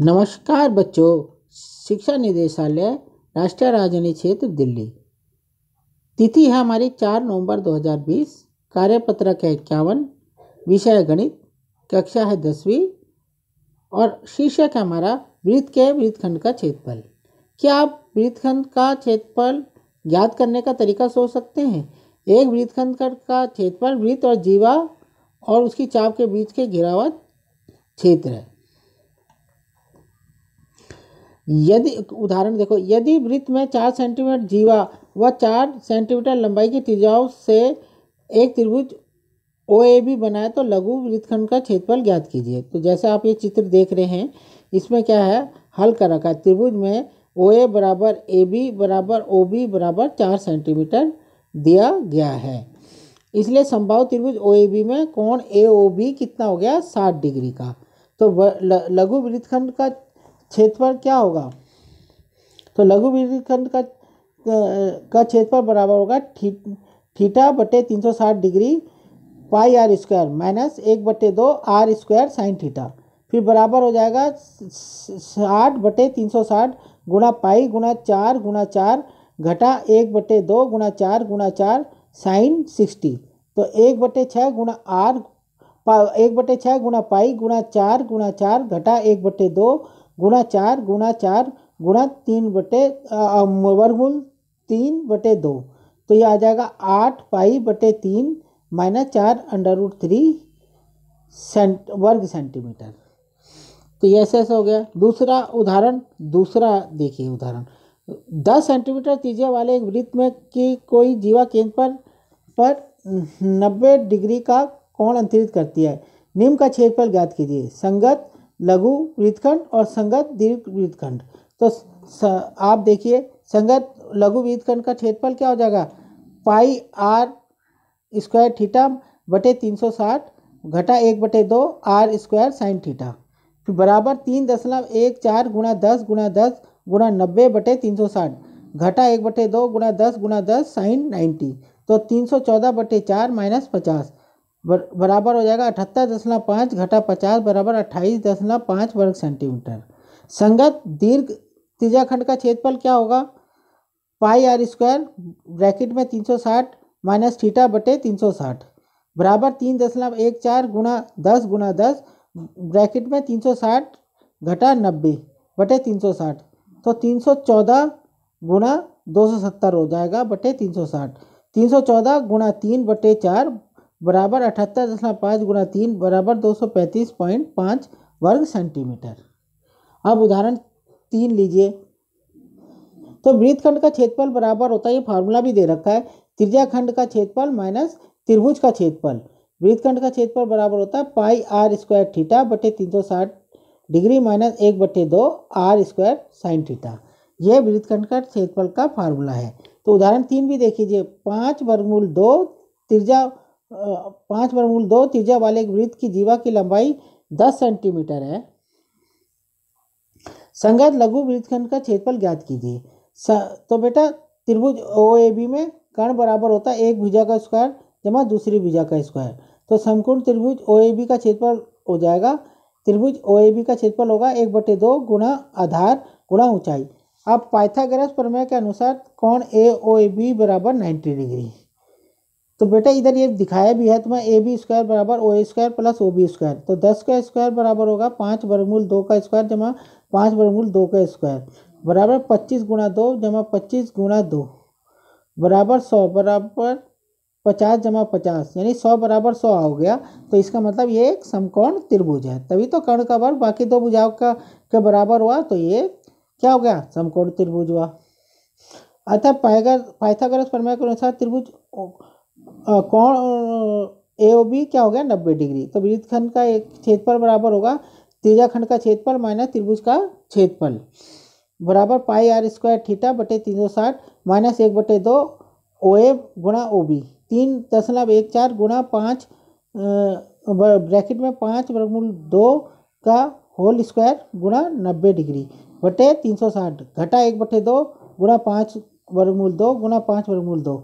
नमस्कार बच्चों शिक्षा निदेशालय राष्ट्रीय राजधानी क्षेत्र दिल्ली तिथि है हमारी चार नवंबर 2020 कार्यपत्रक है इक्यावन विषय गणित कक्षा है दसवीं और शीर्षक है हमारा वृत्त के वृत्तखंड का क्षेत्रफल क्या आप वृत्तखंड का क्षेत्रफल ज्ञात करने का तरीका सोच सकते हैं एक वृत्तखंड का क्षेत्रफल वृत्त और जीवा और उसकी चाप के बीच के घिरावत क्षेत्र है यदि उदाहरण देखो यदि वृत्त में चार सेंटीमीटर जीवा व चार सेंटीमीटर लंबाई की त्रिज्याओं से एक त्रिभुज ओ ए बी बनाए तो लघु वृत्तखंड का क्षेत्रफल ज्ञात कीजिए तो जैसे आप ये चित्र देख रहे हैं इसमें क्या है हल कर रखा है त्रिभुज में ओ ए बराबर ए बी बराबर ओ बी बराबर चार सेंटीमीटर दिया गया है इसलिए संभाव त्रिभुज ओ ए बी में कौन ए ओ बी कितना हो गया साठ डिग्री का तो लघु वृत्तखंड का क्षेत्रफल क्या होगा तो लघु विद्युत खंड का का क्षेत्रफल बराबर होगा थी, थीटा बटे तीन सौ साठ degree pi R square minus एक बटे दो आर स्क्वायर साइन थीटा फिर बराबर हो जाएगा साठ बटे तीन सौ साठ गुणा पाई गुणा चार गुणा चार घटा एक बटे दो गुणा चार गुणा चार साइन सिक्सटी तो एक बटे छः गुणा आर पा एक बटे छः गुणा पाई गुणा चार गुणा चार घटा एक बटे दो गुणा चार गुणा चार गुणा तीन बटे वर्गमूल तीन बटे दो तो ये आ जाएगा आठ पाई बटे तीन माइनस चार अंडर रूट थ्री सेंट वर्ग सेंटीमीटर तो ये ऐसे ऐसा हो गया दूसरा उदाहरण दूसरा देखिए उदाहरण दस सेंटीमीटर तीजे वाले एक वृत्त में की कोई जीवा केंद्र पर पर नब्बे डिग्री का कोण अंतरित करती है निम्न का क्षेत्रफल ज्ञात कीजिए संगत लघु वृत्तखंड और संगत दीर्घ वृत्तखंड तो स, आप देखिए संगत लघु वृत्तखंड का क्षेत्रफल क्या हो जाएगा पाई आर स्क्वायर थीटा बटे तीन सौ साठ घटा एक बटे दो आर स्क्वायर साइन थीटा बराबर तीन दशमलव एक चार गुणा दस गुणा दस गुणा नब्बे बटे तीन सौ साठ घटा एक बटे दो गुणा दस गुणा दस साइन नाइन्टी तो तीन सौ चौदह बटे चार माइनस पचास बराबर हो जाएगा अठहत्तर दशमलव पाँच घटा पचास बराबर अट्ठाईस दशमलव पाँच वर्ग सेंटीमीटर संगत दीर्घ त्रिज्याखंड का क्षेत्रफल क्या होगा पाई आर स्क्वायर ब्रैकेट में तीन सौ साठ माइनस थीटा बटे तीन सौ साठ बराबर तीन दशमलव एक चार गुणा दस गुणा दस ब्रैकेट में तीन सौ साठ घटा नब्बे बटे तीन सौ साठ तो तीन सौ चौदह गुणा दो सौ सत्तर हो जाएगा बटे तीन सौ साठ तीन सौ चौदह गुणा तीन बटे चार बराबर अठहत्तर दशमलव पाँच गुना तीन बराबर दो सौ पैंतीस पॉइंट पाँच वर्ग सेंटीमीटर अब उदाहरण तीन लीजिए तो वृत्तखंड का क्षेत्रफल बराबर होता है ये फार्मूला भी दे रखा है त्रिज्या खंड का क्षेत्रफल माइनस त्रिभुज का क्षेत्रफल वृत्तखंड का क्षेत्रफल बराबर होता है पाई आर स्क्वायर थीटा बटे तीन सौ साठ डिग्री माइनस एक बटे दो आर स्क्वायर साइन थीटा यह वृत्तखंड का क्षेत्रफल का फार्मूला है तो उदाहरण तीन भी देख लीजिए पाँच वर्गमूल दो त्रिज्या पाँच वर्गमूल दो त्रिज्या वाले एक वृत्त की जीवा की लंबाई दस सेंटीमीटर है संगत लघु वृत्तखंड का क्षेत्रफल ज्ञात कीजिए तो बेटा त्रिभुज ओ ए बी में कर्ण बराबर होता है एक भुजा का स्क्वायर जमा दूसरी भुजा का स्क्वायर तो समकोण त्रिभुज ओ ए बी का क्षेत्रफल हो जाएगा त्रिभुज ओ ए बी का क्षेत्रफल होगा एक बटे दो गुणा आधार गुणा ऊंचाई अब पाइथागोरस प्रमेय के अनुसार कोण ए ओ ए बी बराबर नाइन्टी डिग्री तो बेटा इधर ये दिखाया भी है तुम्हें तो ए बी स्क्वायर बराबर O square plus O B square तो दस का स्क्वायर बराबर होगा पाँच वर्गमूल दो का स्क्वायर जमा पाँच वर्गमूल दो का स्क्वायर बराबर पच्चीस गुणा दो जमा पच्चीस गुणा दो बराबर सौ बराबर पचास जमा पचास यानी सौ बराबर सौ हो गया तो इसका मतलब ये एक समकोण त्रिभुज है तभी तो कर्ण का वर्ग बाकी दो भुजाओं का के बराबर हुआ तो ये क्या हो गया समकोण त्रिभुज हुआ अतः पाएगा पाइथागोरस प्रमेय के अनुसार त्रिभुज कौन ए ओ बी क्या हो गया नब्बे डिग्री तो वृत्तखंड का एक क्षेत्रफल बराबर होगा त्रिज्याखंड का क्षेत्रफल माइनस त्रिभुज का क्षेत्रफल बराबर पाई आर स्क्वायर थीटा बटे तीन सौ साठ माइनस एक बटे दो ओ ए गुणा ओ बी तीन दशमलव एक चार गुणा पाँच ब्रैकेट में पाँच वर्गमूल दो का होल स्क्वायर गुणा नब्बे डिग्री बटे तीन सौ साठ घटा एक बटे दो गुणा पाँच वर्गमूल दो गुणा पाँच वर्गमूल दो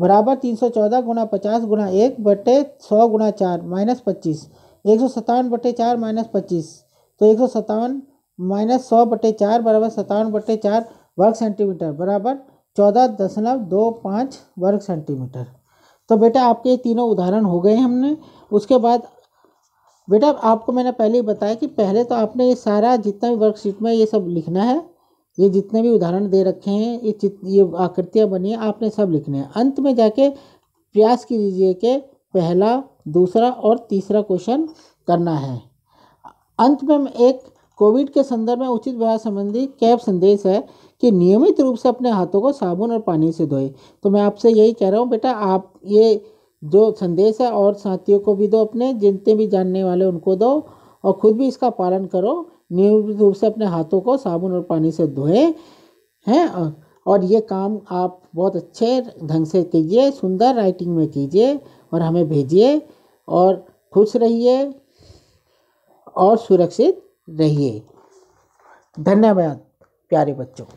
बराबर तीन सौ चौदह गुना पचास गुना एक बटे सौ गुना चार माइनस पच्चीस एक सौ सत्तावन बटे चार माइनस पच्चीस तो एक सौ सत्तावन माइनस सौ बटे चार बराबर सत्तावन बटे चार वर्ग सेंटीमीटर बराबर चौदह दशमलव दो पाँच वर्ग सेंटीमीटर तो बेटा आपके तीनों उदाहरण हो गए हमने उसके बाद बेटा आपको मैंने पहले ही बताया कि पहले तो आपने ये सारा जितना भी वर्कशीट में ये सब लिखना है ये जितने भी उदाहरण दे रखे हैं ये चित ये आकृतियाँ बनी है आपने सब लिखने हैं अंत में जाके प्रयास कीजिए कि पहला दूसरा और तीसरा क्वेश्चन करना है अंत में एक कोविड के संदर्भ में उचित व्यवहार संबंधी कैब संदेश है कि नियमित रूप से अपने हाथों को साबुन और पानी से धोए तो मैं आपसे यही कह रहा हूँ बेटा आप ये जो संदेश है और साथियों को भी दो अपने जितने भी जानने वाले उनको दो और खुद भी इसका पालन करो नियमित रूप से अपने हाथों को साबुन और पानी से धोएं हैं और ये काम आप बहुत अच्छे ढंग से कीजिए सुंदर राइटिंग में कीजिए और हमें भेजिए और खुश रहिए और सुरक्षित रहिए धन्यवाद प्यारे बच्चों